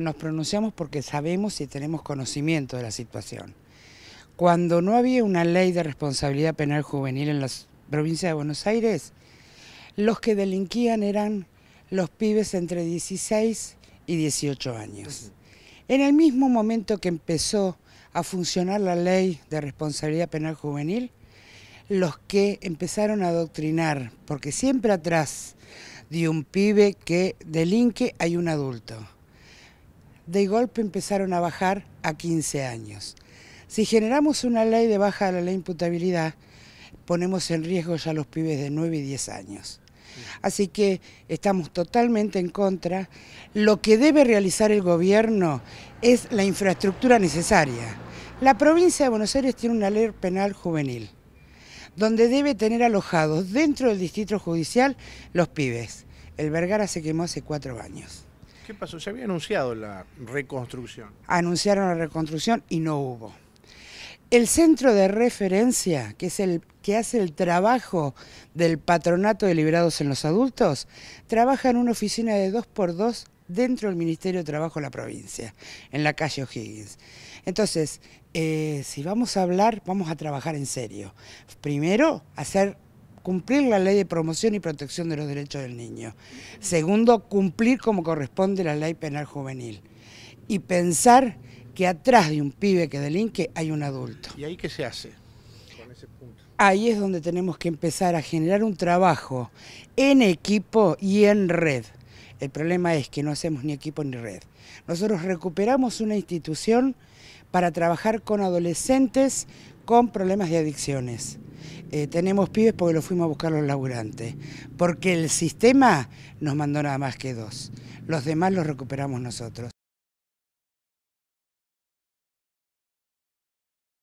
nos pronunciamos porque sabemos y tenemos conocimiento de la situación. Cuando no había una ley de responsabilidad penal juvenil en la provincia de Buenos Aires, los que delinquían eran los pibes entre 16 y 18 años. En el mismo momento que empezó a funcionar la ley de responsabilidad penal juvenil, los que empezaron a adoctrinar, porque siempre atrás de un pibe que delinque hay un adulto de golpe empezaron a bajar a 15 años. Si generamos una ley de baja de la ley imputabilidad, ponemos en riesgo ya los pibes de 9 y 10 años. Así que estamos totalmente en contra. Lo que debe realizar el gobierno es la infraestructura necesaria. La provincia de Buenos Aires tiene una ley penal juvenil, donde debe tener alojados dentro del distrito judicial los pibes. El Vergara se quemó hace cuatro años. ¿Qué pasó? Se había anunciado la reconstrucción. Anunciaron la reconstrucción y no hubo. El centro de referencia, que es el que hace el trabajo del patronato de liberados en los adultos, trabaja en una oficina de 2x2 dentro del Ministerio de Trabajo de la provincia, en la calle O'Higgins. Entonces, eh, si vamos a hablar, vamos a trabajar en serio. Primero, hacer cumplir la ley de promoción y protección de los derechos del niño. Segundo, cumplir como corresponde la ley penal juvenil. Y pensar que atrás de un pibe que delinque hay un adulto. ¿Y ahí qué se hace? Con ese punto. Ahí es donde tenemos que empezar a generar un trabajo en equipo y en red. El problema es que no hacemos ni equipo ni red. Nosotros recuperamos una institución para trabajar con adolescentes con problemas de adicciones. Eh, tenemos pibes porque lo fuimos a buscar los laburantes, porque el sistema nos mandó nada más que dos, los demás los recuperamos nosotros.